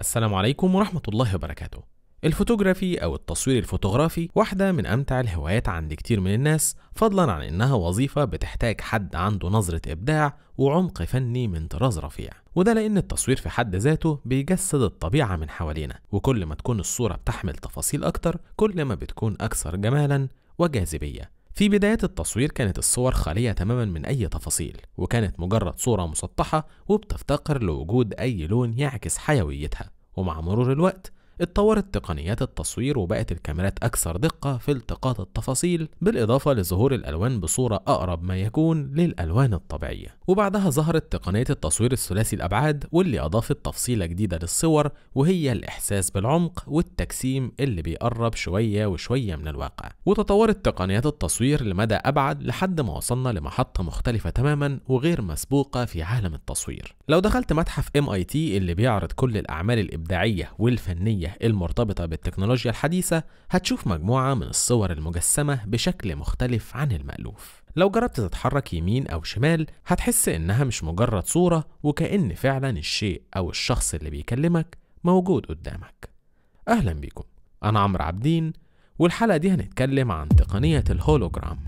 السلام عليكم ورحمة الله وبركاته الفوتوغرافي أو التصوير الفوتوغرافي واحدة من أمتع الهوايات عند كتير من الناس فضلا عن إنها وظيفة بتحتاج حد عنده نظرة إبداع وعمق فني من طراز رفيع وده لأن التصوير في حد ذاته بيجسد الطبيعة من حوالينا وكل ما تكون الصورة بتحمل تفاصيل أكتر كل ما بتكون أكثر جمالا وجاذبية في بداية التصوير كانت الصور خالية تماما من أي تفاصيل وكانت مجرد صورة مسطحة وبتفتقر لوجود أي لون يعكس حيويتها ومع مرور الوقت اتطورت تقنيات التصوير وبقت الكاميرات أكثر دقة في التقاط التفاصيل بالإضافة لظهور الألوان بصورة أقرب ما يكون للألوان الطبيعية وبعدها ظهرت تقنية التصوير الثلاثي الأبعاد واللي أضافت تفصيلة جديدة للصور وهي الإحساس بالعمق والتجسيم اللي بيقرب شوية وشوية من الواقع وتطورت تقنيات التصوير لمدى أبعد لحد ما وصلنا لمحطة مختلفة تماما وغير مسبوقة في عالم التصوير لو دخلت متحف MIT اللي بيعرض كل الأعمال الإبداعية والفنية المرتبطة بالتكنولوجيا الحديثة هتشوف مجموعة من الصور المجسمة بشكل مختلف عن المألوف لو جربت تتحرك يمين أو شمال هتحس إنها مش مجرد صورة وكأن فعلا الشيء أو الشخص اللي بيكلمك موجود قدامك أهلا بيكم أنا عمرو عبدين والحلقة دي هنتكلم عن تقنية الهولوجرام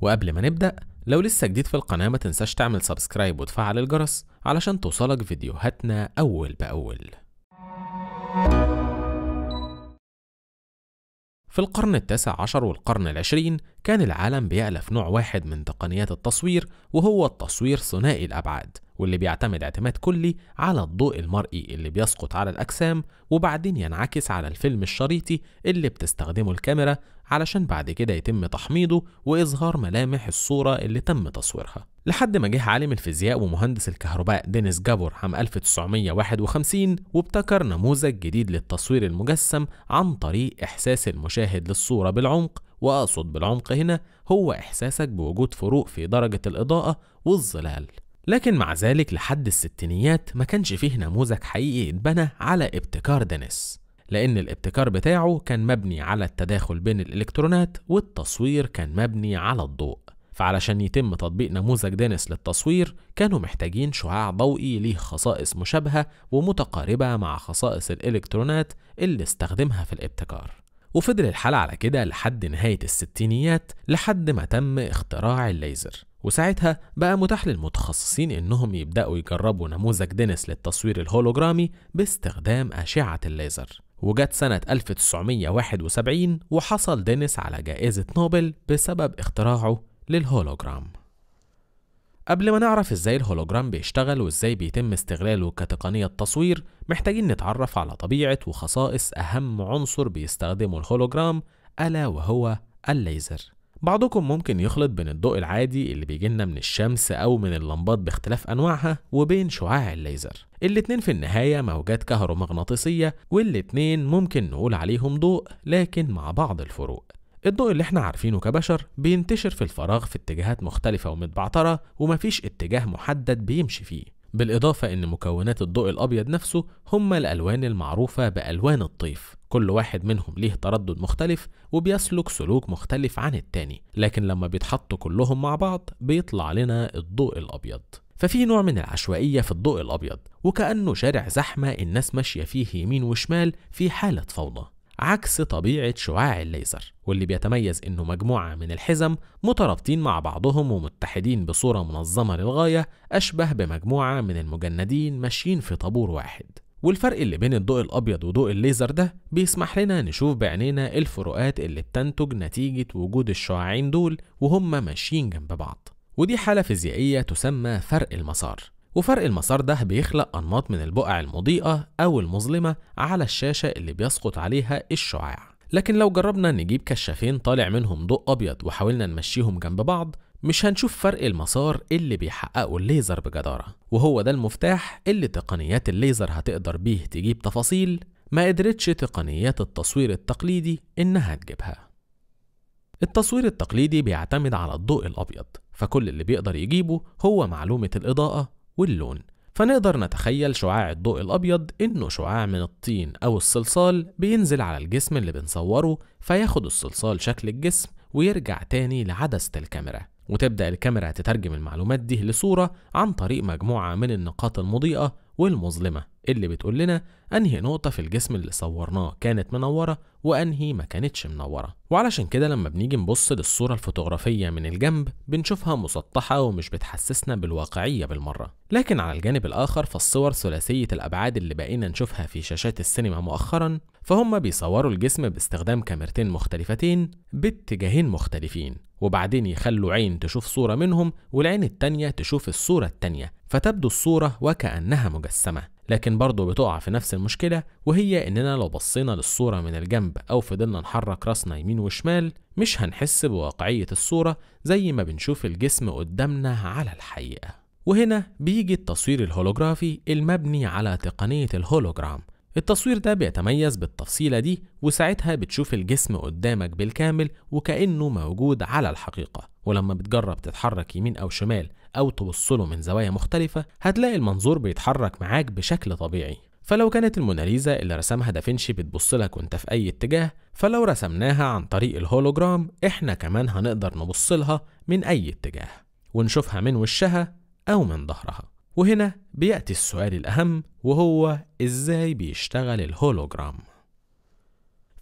وقبل ما نبدأ لو لسه جديد في القناة ما تنساش تعمل سبسكرايب وتفعل الجرس علشان توصلك فيديوهاتنا أول بأول في القرن التاسع عشر والقرن العشرين كان العالم بيألف نوع واحد من تقنيات التصوير وهو التصوير ثنائي الأبعاد واللي بيعتمد اعتماد كلي على الضوء المرئي اللي بيسقط على الأجسام وبعدين ينعكس على الفيلم الشريطي اللي بتستخدمه الكاميرا علشان بعد كده يتم تحميضه وإظهار ملامح الصورة اللي تم تصويرها لحد ما جه عالم الفيزياء ومهندس الكهرباء دينيس جابور عام 1951 وابتكر نموذج جديد للتصوير المجسم عن طريق إحساس المشاهد للصورة بالعمق وأقصد بالعمق هنا هو إحساسك بوجود فروق في درجة الإضاءة والظلال لكن مع ذلك لحد الستينيات ما كانش فيه نموذج حقيقي اتبنى على ابتكار دينيس لأن الابتكار بتاعه كان مبني على التداخل بين الإلكترونات والتصوير كان مبني على الضوء فعلشان يتم تطبيق نموذج دينيس للتصوير كانوا محتاجين شعاع ضوئي ليه خصائص مشابهة ومتقاربة مع خصائص الإلكترونات اللي استخدمها في الابتكار وفضل الحال على كده لحد نهاية الستينيات لحد ما تم اختراع الليزر وساعتها بقى متاح للمتخصصين إنهم يبدأوا يجربوا نموذج دينيس للتصوير الهولوجرامي باستخدام أشعة الليزر وجت سنة 1971 وحصل دينيس على جائزة نوبل بسبب اختراعه للهولوجرام قبل ما نعرف ازاي الهولوجرام بيشتغل وازاي بيتم استغلاله كتقنية تصوير محتاجين نتعرف على طبيعة وخصائص أهم عنصر بيستخدمه الهولوجرام ألا وهو الليزر بعضكم ممكن يخلط بين الضوء العادي اللي بيجينا من الشمس أو من اللمبات باختلاف أنواعها وبين شعاع الليزر الاتنين في النهاية موجات كهرومغناطيسية والاتنين ممكن نقول عليهم ضوء لكن مع بعض الفروق الضوء اللي احنا عارفينه كبشر بينتشر في الفراغ في اتجاهات مختلفة ومتبعترة ومفيش اتجاه محدد بيمشي فيه بالإضافة إن مكونات الضوء الأبيض نفسه هم الألوان المعروفة بألوان الطيف كل واحد منهم ليه تردد مختلف وبيسلك سلوك مختلف عن التاني لكن لما بيتحطوا كلهم مع بعض بيطلع لنا الضوء الأبيض ففي نوع من العشوائية في الضوء الأبيض وكأنه شارع زحمة الناس ماشية فيه يمين وشمال في حالة فوضى عكس طبيعة شعاع الليزر واللي بيتميز إنه مجموعة من الحزم مترابطين مع بعضهم ومتحدين بصورة منظمة للغاية أشبه بمجموعة من المجندين ماشيين في طابور واحد والفرق اللي بين الضوء الأبيض وضوء الليزر ده بيسمح لنا نشوف بعينينا الفروقات اللي بتنتج نتيجة وجود الشعاعين دول وهم ماشيين جنب بعض ودي حالة فيزيائية تسمى فرق المسار وفرق المسار ده بيخلق أنماط من البقع المضيئة أو المظلمة على الشاشة اللي بيسقط عليها الشعاع لكن لو جربنا نجيب كشافين طالع منهم ضوء أبيض وحاولنا نمشيهم جنب بعض مش هنشوف فرق المسار اللي بيحققه الليزر بجدارة وهو ده المفتاح اللي تقنيات الليزر هتقدر بيه تجيب تفاصيل ما قدرتش تقنيات التصوير التقليدي إنها تجيبها التصوير التقليدي بيعتمد على الضوء الأبيض فكل اللي بيقدر يجيبه هو معلومة الإضاءة واللون فنقدر نتخيل شعاع الضوء الأبيض إنه شعاع من الطين أو الصلصال بينزل على الجسم اللي بنصوره فياخد الصلصال شكل الجسم ويرجع تاني لعدسة الكاميرا وتبدأ الكاميرا تترجم المعلومات دي لصورة عن طريق مجموعة من النقاط المضيئة والمظلمة اللي بتقول لنا أنهي نقطة في الجسم اللي صورناه كانت منورة وأنهي ما كانتش منورة وعلشان كده لما بنيجي نبص للصورة الفوتوغرافية من الجنب بنشوفها مسطحة ومش بتحسسنا بالواقعية بالمرة لكن على الجانب الآخر فالصور ثلاثية الأبعاد اللي بقينا نشوفها في شاشات السينما مؤخرا فهم بيصوروا الجسم باستخدام كاميرتين مختلفتين باتجاهين مختلفين وبعدين يخلوا عين تشوف صورة منهم والعين التانية تشوف الصورة التانية فتبدو الصورة وكأنها مجسمة لكن برضه بتقع في نفس المشكلة وهي إننا لو بصينا للصورة من الجنب أو فضلنا نحرك راسنا يمين وشمال مش هنحس بواقعية الصورة زي ما بنشوف الجسم قدامنا على الحقيقة وهنا بيجي التصوير الهولوجرافي المبني على تقنية الهولوجرام التصوير ده بيتميز بالتفصيلة دي وساعتها بتشوف الجسم قدامك بالكامل وكأنه موجود على الحقيقة ولما بتجرب تتحرك يمين أو شمال أو تبصله من زوايا مختلفة هتلاقي المنظور بيتحرك معاك بشكل طبيعي فلو كانت الموناليزا اللي رسمها دافنشي بتبص لك وانت في اي اتجاه فلو رسمناها عن طريق الهولوجرام احنا كمان هنقدر نبص لها من اي اتجاه ونشوفها من وشها او من ظهرها وهنا بيأتي السؤال الأهم وهو إزاي بيشتغل الهولوجرام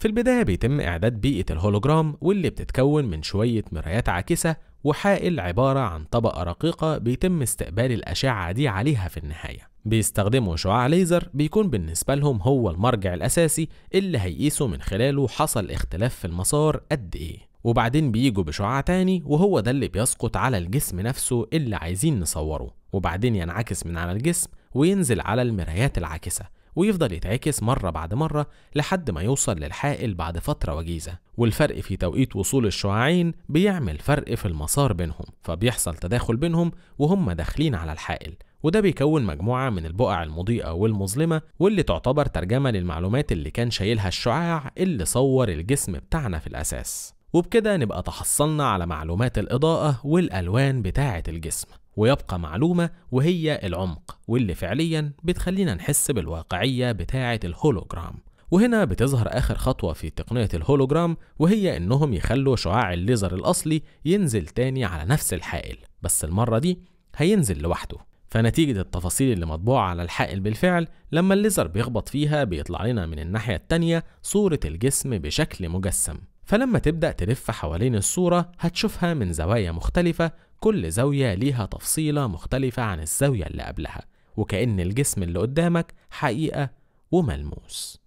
في البداية بيتم إعداد بيئة الهولوجرام واللي بتتكون من شوية مرايات عاكسة وحائل عبارة عن طبقة رقيقة بيتم استقبال الأشعة دي عليها في النهاية بيستخدموا شعاع ليزر بيكون بالنسبة لهم هو المرجع الأساسي اللي هيقيسوا من خلاله حصل اختلاف في المسار قد إيه وبعدين بيجوا بشعاع تاني وهو ده اللي بيسقط على الجسم نفسه اللي عايزين نصوره وبعدين ينعكس من على الجسم وينزل على المرايات العاكسة ويفضل يتعكس مرة بعد مرة لحد ما يوصل للحائل بعد فترة وجيزة والفرق في توقيت وصول الشعاعين بيعمل فرق في المسار بينهم فبيحصل تداخل بينهم وهم داخلين على الحائل وده بيكون مجموعة من البقع المضيئة والمظلمة واللي تعتبر ترجمة للمعلومات اللي كان شايلها الشعاع اللي صور الجسم بتاعنا في الأساس وبكده نبقى تحصلنا على معلومات الإضاءة والألوان بتاعة الجسم ويبقى معلومة وهي العمق واللي فعليا بتخلينا نحس بالواقعية بتاعة الهولوجرام وهنا بتظهر آخر خطوة في تقنية الهولوجرام وهي إنهم يخلوا شعاع الليزر الأصلي ينزل تاني على نفس الحائل بس المرة دي هينزل لوحده فنتيجة التفاصيل اللي مطبوعة على الحائل بالفعل لما الليزر بيخبط فيها بيطلع لنا من الناحية التانية صورة الجسم بشكل مجسم فلما تبدأ تلف حوالين الصورة هتشوفها من زوايا مختلفة كل زاوية ليها تفصيلة مختلفة عن الزاوية اللي قبلها وكأن الجسم اللي قدامك حقيقة وملموس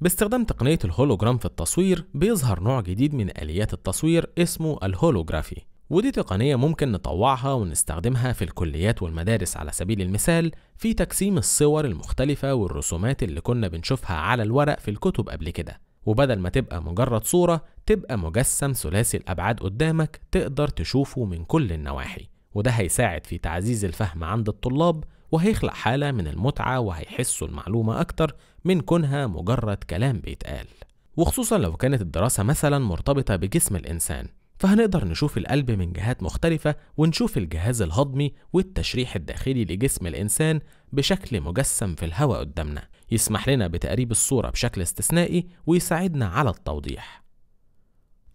باستخدام تقنية الهولوجرام في التصوير بيظهر نوع جديد من آليات التصوير اسمه الهولوجرافي ودي تقنية ممكن نطوعها ونستخدمها في الكليات والمدارس على سبيل المثال في تقسيم الصور المختلفة والرسومات اللي كنا بنشوفها على الورق في الكتب قبل كده وبدل ما تبقى مجرد صورة تبقى مجسم ثلاثي الأبعاد قدامك تقدر تشوفه من كل النواحي وده هيساعد في تعزيز الفهم عند الطلاب وهيخلق حالة من المتعة وهيحسوا المعلومة أكتر من كونها مجرد كلام بيتقال وخصوصا لو كانت الدراسة مثلا مرتبطة بجسم الإنسان فهنقدر نشوف القلب من جهات مختلفة ونشوف الجهاز الهضمي والتشريح الداخلي لجسم الإنسان بشكل مجسم في الهواء قدامنا يسمح لنا بتقريب الصورة بشكل استثنائي ويساعدنا على التوضيح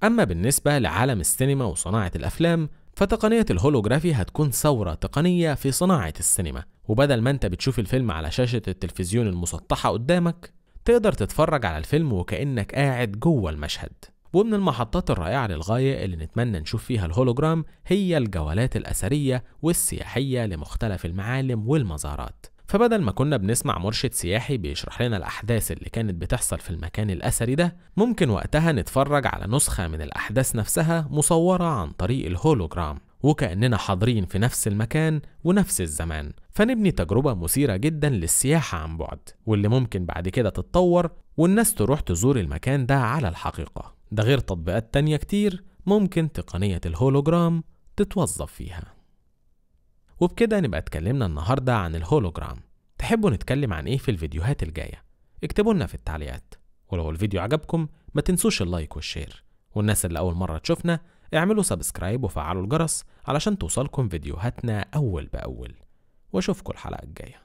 أما بالنسبة لعالم السينما وصناعة الأفلام فتقنية الهولوجرافي هتكون ثورة تقنية في صناعة السينما وبدل ما انت بتشوف الفيلم على شاشة التلفزيون المسطحة قدامك تقدر تتفرج على الفيلم وكأنك قاعد جوه المشهد ومن المحطات الرائعة للغاية اللي نتمنى نشوف فيها الهولوجرام هي الجولات الأثرية والسياحية لمختلف المعالم والمزارات فبدل ما كنا بنسمع مرشد سياحي بيشرح لنا الأحداث اللي كانت بتحصل في المكان الأثري ده ممكن وقتها نتفرج على نسخة من الأحداث نفسها مصورة عن طريق الهولوجرام وكأننا حاضرين في نفس المكان ونفس الزمان فنبني تجربة مثيرة جدا للسياحة عن بعد واللي ممكن بعد كده تتطور والناس تروح تزور المكان ده على الحقيقة ده غير تطبيقات تانية كتير ممكن تقنية الهولوجرام تتوظف فيها وبكده نبقى اتكلمنا النهاردة عن الهولوجرام تحبوا نتكلم عن ايه في الفيديوهات الجاية اكتبوا لنا في التعليقات ولو الفيديو عجبكم ما تنسوش اللايك والشير والناس اللي أول مرة تشوفنا اعملوا سبسكرايب وفعلوا الجرس علشان توصلكم فيديوهاتنا أول بأول واشوفكم الحلقة الجايه